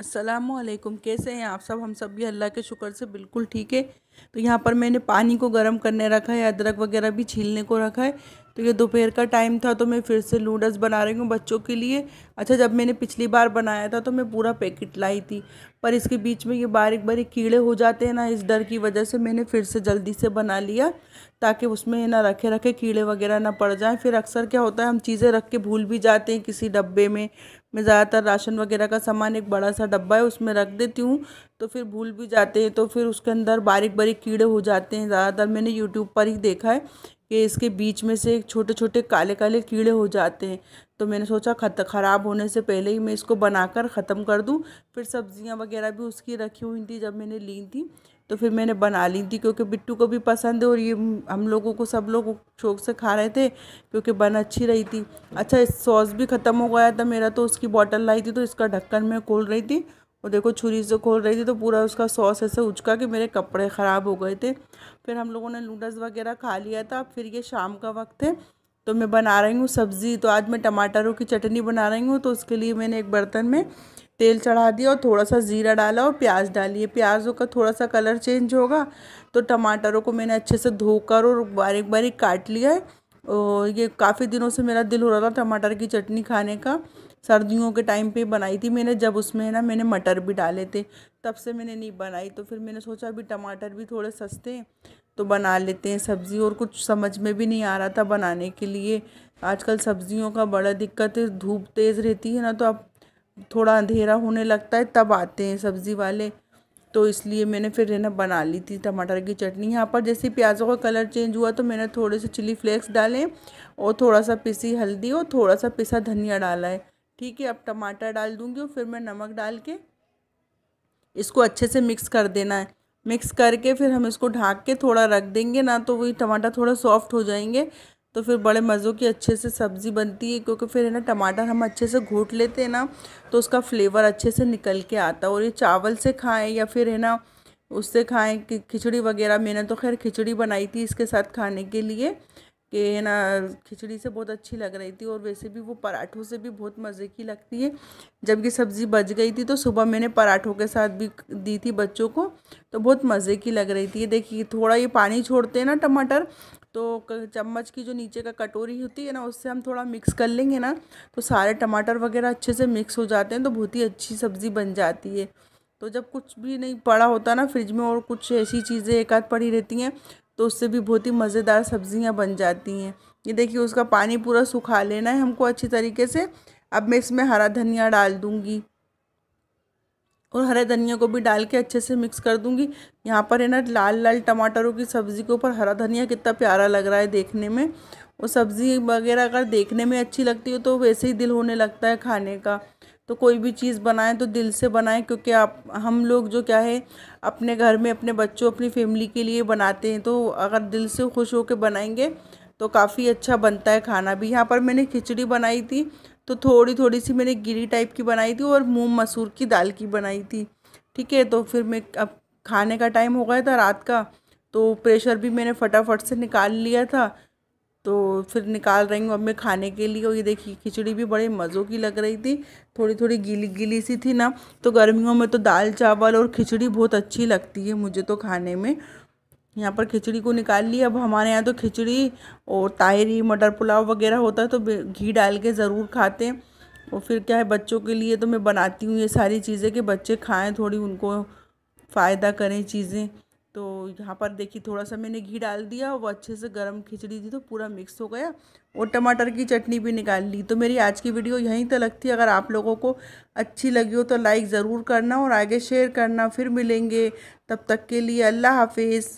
असलकुम कैसे हैं आप सब हम सब भी अल्लाह के शुक्र से बिल्कुल ठीक है तो यहाँ पर मैंने पानी को गर्म करने रखा है अदरक वगैरह भी छीलने को रखा है तो ये दोपहर का टाइम था तो मैं फिर से नूडल्स बना रही हूँ बच्चों के लिए अच्छा जब मैंने पिछली बार बनाया था तो मैं पूरा पैकेट लाई थी पर इसके बीच में ये बारीक बारीक कीड़े हो जाते हैं ना इस डर की वजह से मैंने फिर से जल्दी से बना लिया ताकि उसमें ना रखे रखे कीड़े वगैरह ना पड़ जाएँ फिर अक्सर क्या होता है हम चीज़ें रख के भूल भी जाते हैं किसी डब्बे में मैं ज़्यादातर राशन वगैरह का सामान एक बड़ा सा डब्बा है उसमें रख देती हूँ तो फिर भूल भी जाते हैं तो फिर उसके अंदर बारीक बारीक कीड़े हो जाते हैं ज़्यादातर मैंने यूट्यूब पर ही देखा है कि इसके बीच में से छोटे छोटे काले काले कीड़े हो जाते हैं तो मैंने सोचा खत ख़राब होने से पहले ही मैं इसको बनाकर ख़त्म कर दूं फिर सब्जियां वगैरह भी उसकी रखी हुई थी जब मैंने ली थी तो फिर मैंने बना ली थी क्योंकि बिट्टू को भी पसंद है और ये हम लोगों को सब लोग शौक से खा रहे थे क्योंकि बन अच्छी रही थी अच्छा सॉस भी ख़त्म हो गया था मेरा तो उसकी बॉटल लाई थी तो इसका ढक्कन मैं खोल रही थी और देखो छुरी से खोल रही थी तो पूरा उसका सॉस ऐसे उचका कि मेरे कपड़े ख़राब हो गए थे फिर हम लोगों ने नूडल्स वगैरह खा लिया था फिर ये शाम का वक्त है तो मैं बना रही हूँ सब्ज़ी तो आज मैं टमाटरों की चटनी बना रही हूँ तो उसके लिए मैंने एक बर्तन में तेल चढ़ा दिया और थोड़ा सा ज़ीरा डाला और प्याज डालिए प्याज़ों का थोड़ा सा कलर चेंज होगा तो टमाटरों को मैंने अच्छे से धोकर और बारीक बारीक काट लिया है और ये काफ़ी दिनों से मेरा दिल हो रहा था टमाटर की चटनी खाने का सर्दियों के टाइम पे बनाई थी मैंने जब उसमें ना मैंने मटर भी डाले थे तब से मैंने नहीं बनाई तो फिर मैंने सोचा अभी टमाटर भी थोड़े सस्ते हैं तो बना लेते हैं सब्ज़ी और कुछ समझ में भी नहीं आ रहा था बनाने के लिए आजकल सब्जियों का बड़ा दिक्कत है धूप तेज़ रहती है ना तो आप थोड़ा अंधेरा होने लगता है तब आते हैं सब्ज़ी वाले तो इसलिए मैंने फिर है ना बना ली थी टमाटर की चटनी यहाँ पर जैसे प्याज़ों का कलर चेंज हुआ तो मैंने थोड़े से चिली फ्लेक्स डाले और थोड़ा सा पिसी हल्दी और थोड़ा सा पिसा धनिया डाला है ठीक है अब टमाटर डाल दूँगी और फिर मैं नमक डाल के इसको अच्छे से मिक्स कर देना है मिक्स करके फिर हम इसको ढाँक के थोड़ा रख देंगे ना तो वही टमाटर थोड़ा सॉफ्ट हो जाएंगे तो फिर बड़े मज़ों की अच्छे से सब्ज़ी बनती है क्योंकि फिर है ना टमाटर हम अच्छे से घोट लेते हैं ना तो उसका फ्लेवर अच्छे से निकल के आता है और ये चावल से खाएं या फिर है ना उससे खाएं कि खिचड़ी वगैरह मैंने तो खैर खिचड़ी बनाई थी इसके साथ खाने के लिए कि है ना खिचड़ी से बहुत अच्छी लग रही थी और वैसे भी वो पराठों से भी बहुत मज़े की लगती है जब ये सब्ज़ी बच गई थी तो सुबह मैंने पराठों के साथ भी दी थी बच्चों को तो बहुत मज़े की लग रही थी देखिए थोड़ा ये पानी छोड़ते हैं ना टमाटर तो चम्मच की जो नीचे का कटोरी होती है ना उससे हम थोड़ा मिक्स कर लेंगे ना तो सारे टमाटर वगैरह अच्छे से मिक्स हो जाते हैं तो बहुत ही अच्छी सब्ज़ी बन जाती है तो जब कुछ भी नहीं पड़ा होता ना फ्रिज में और कुछ ऐसी चीज़ें एक आध पड़ी रहती हैं तो उससे भी बहुत ही मज़ेदार सब्ज़ियाँ बन जाती हैं ये देखिए उसका पानी पूरा सुखा लेना है हमको अच्छी तरीके से अब मैं इसमें हरा धनिया डाल दूँगी और हरे धनिया को भी डाल के अच्छे से मिक्स कर दूंगी यहाँ पर है ना लाल लाल टमाटरों की सब्ज़ी के ऊपर हरा धनिया कितना प्यारा लग रहा है देखने में वो सब्ज़ी वगैरह अगर देखने में अच्छी लगती हो तो वैसे ही दिल होने लगता है खाने का तो कोई भी चीज़ बनाएं तो दिल से बनाएं क्योंकि आप हम लोग जो क्या है अपने घर में अपने बच्चों अपनी फैमिली के लिए बनाते हैं तो अगर दिल से खुश होकर बनाएंगे तो काफ़ी अच्छा बनता है खाना भी यहाँ पर मैंने खिचड़ी बनाई थी तो थोड़ी थोड़ी सी मैंने गिरी टाइप की बनाई थी और मूंग मसूर की दाल की बनाई थी ठीक है तो फिर मैं अब खाने का टाइम हो गया था रात का तो प्रेशर भी मैंने फटाफट से निकाल लिया था तो फिर निकाल रही हूँ अब मैं खाने के लिए और ये देखिए खिचड़ी भी बड़े मज़ों की लग रही थी थोड़ी थोड़ी गीली गीली सी थी ना तो गर्मियों में तो दाल चावल और खिचड़ी बहुत अच्छी लगती है मुझे तो खाने में यहाँ पर खिचड़ी को निकाल ली अब हमारे यहाँ तो खिचड़ी और ताहरी मटर पुलाव वगैरह होता है तो घी डाल के ज़रूर खाते हैं और फिर क्या है बच्चों के लिए तो मैं बनाती हूँ ये सारी चीज़ें कि बच्चे खाएं थोड़ी उनको फ़ायदा करें चीज़ें तो यहाँ पर देखिए थोड़ा सा मैंने घी डाल दिया वो अच्छे से गर्म खिचड़ी थी तो पूरा मिक्स हो गया और टमाटर की चटनी भी निकाल ली तो मेरी आज की वीडियो यहीं तक है अगर आप लोगों को अच्छी लगी हो तो लाइक ज़रूर करना और आगे शेयर करना फिर मिलेंगे तब तक के लिए अल्लाह हाफिज़